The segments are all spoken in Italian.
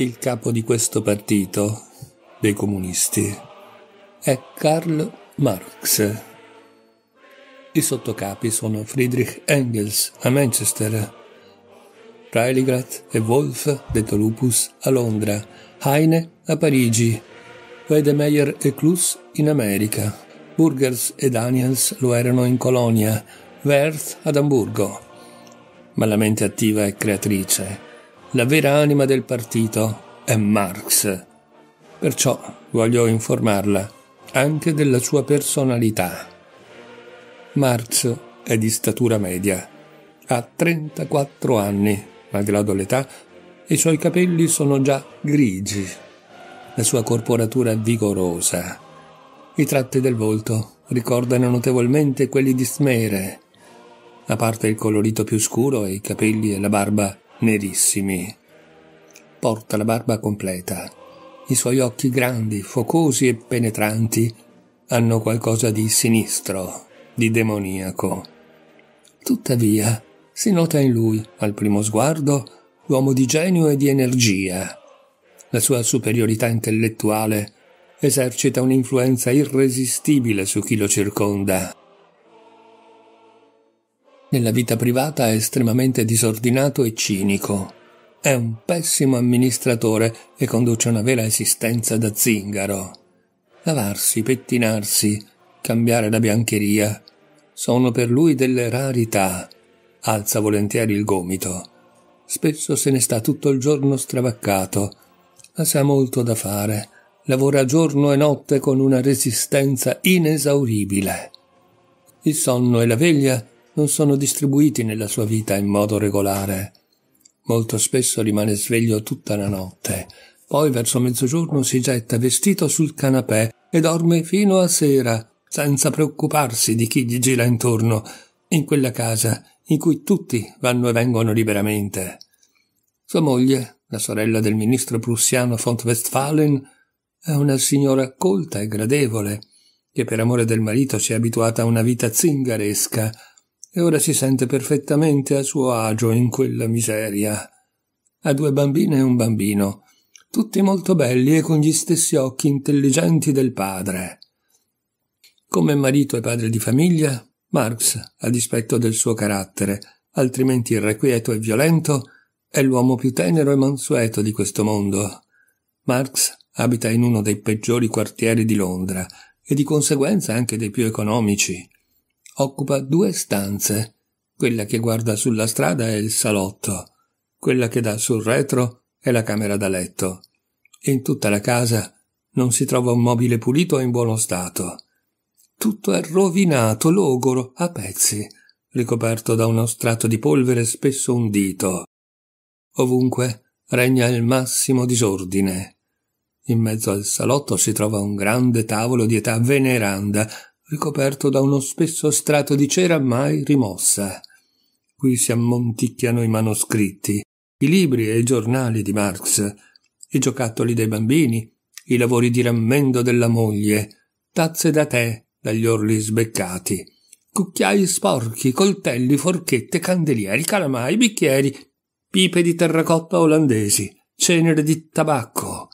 Il capo di questo partito, dei comunisti, è Karl Marx. I sottocapi sono Friedrich Engels a Manchester, Reiligrath e Wolf detto Lupus, a Londra, Heine a Parigi, Wedemeyer e Klus in America, Burgers e Daniels lo erano in Colonia, Werth ad Amburgo. Ma la mente attiva e creatrice la vera anima del partito è Marx. Perciò voglio informarla anche della sua personalità. Marx è di statura media, ha 34 anni, malgrado l'età, e i suoi capelli sono già grigi, la sua corporatura vigorosa. I tratti del volto ricordano notevolmente quelli di Smere, a parte il colorito più scuro e i capelli e la barba nerissimi. Porta la barba completa. I suoi occhi grandi, focosi e penetranti hanno qualcosa di sinistro, di demoniaco. Tuttavia, si nota in lui, al primo sguardo, l'uomo di genio e di energia. La sua superiorità intellettuale esercita un'influenza irresistibile su chi lo circonda. Nella vita privata è estremamente disordinato e cinico. È un pessimo amministratore e conduce una vera esistenza da zingaro. Lavarsi, pettinarsi, cambiare la biancheria sono per lui delle rarità. Alza volentieri il gomito. Spesso se ne sta tutto il giorno stravaccato, ma sa molto da fare. Lavora giorno e notte con una resistenza inesauribile. Il sonno e la veglia non sono distribuiti nella sua vita in modo regolare. Molto spesso rimane sveglio tutta la notte, poi verso mezzogiorno si getta vestito sul canapè e dorme fino a sera, senza preoccuparsi di chi gli gira intorno, in quella casa in cui tutti vanno e vengono liberamente. Sua moglie, la sorella del ministro prussiano von Westphalen, è una signora colta e gradevole, che per amore del marito si è abituata a una vita zingaresca, e ora si sente perfettamente a suo agio in quella miseria. Ha due bambine e un bambino, tutti molto belli e con gli stessi occhi intelligenti del padre. Come marito e padre di famiglia, Marx, a dispetto del suo carattere, altrimenti irrequieto e violento, è l'uomo più tenero e mansueto di questo mondo. Marx abita in uno dei peggiori quartieri di Londra e di conseguenza anche dei più economici occupa due stanze, quella che guarda sulla strada è il salotto, quella che dà sul retro è la camera da letto. In tutta la casa non si trova un mobile pulito e in buono stato. Tutto è rovinato, logoro, a pezzi, ricoperto da uno strato di polvere spesso un dito. Ovunque regna il massimo disordine. In mezzo al salotto si trova un grande tavolo di età veneranda, ricoperto da uno spesso strato di cera mai rimossa. Qui si ammonticchiano i manoscritti, i libri e i giornali di Marx, i giocattoli dei bambini, i lavori di rammendo della moglie, tazze da tè dagli orli sbeccati, cucchiai sporchi, coltelli, forchette, candelieri, calamai, bicchieri, pipe di terracotta olandesi, cenere di tabacco,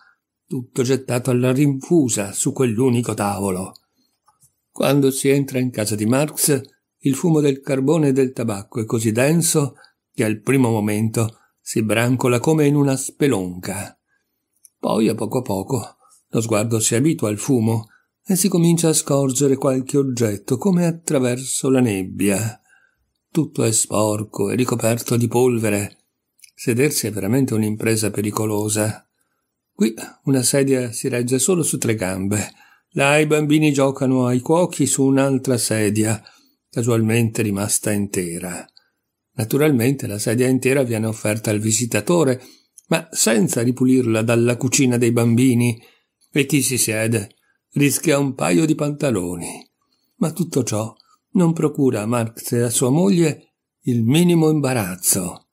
tutto gettato alla rinfusa su quell'unico tavolo. Quando si entra in casa di Marx, il fumo del carbone e del tabacco è così denso che al primo momento si brancola come in una spelonca. Poi, a poco a poco, lo sguardo si abitua al fumo e si comincia a scorgere qualche oggetto come attraverso la nebbia. Tutto è sporco e ricoperto di polvere. Sedersi è veramente un'impresa pericolosa. Qui una sedia si regge solo su tre gambe Là i bambini giocano ai cuochi su un'altra sedia, casualmente rimasta intera. Naturalmente la sedia intera viene offerta al visitatore, ma senza ripulirla dalla cucina dei bambini. E chi si siede rischia un paio di pantaloni. Ma tutto ciò non procura a Marx e a sua moglie il minimo imbarazzo.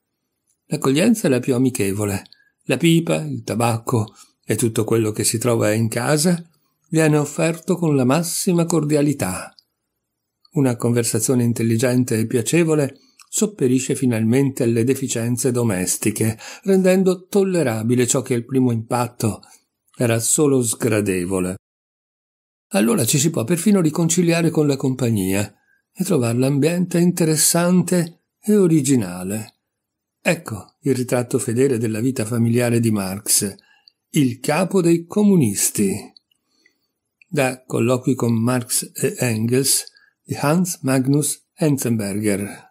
L'accoglienza è la più amichevole. La pipa, il tabacco e tutto quello che si trova in casa viene offerto con la massima cordialità. Una conversazione intelligente e piacevole sopperisce finalmente alle deficienze domestiche, rendendo tollerabile ciò che al primo impatto era solo sgradevole. Allora ci si può perfino riconciliare con la compagnia e trovare l'ambiente interessante e originale. Ecco il ritratto fedele della vita familiare di Marx, il capo dei comunisti. da colloqui con Marx e Engels di Hans Magnus Enzenberger.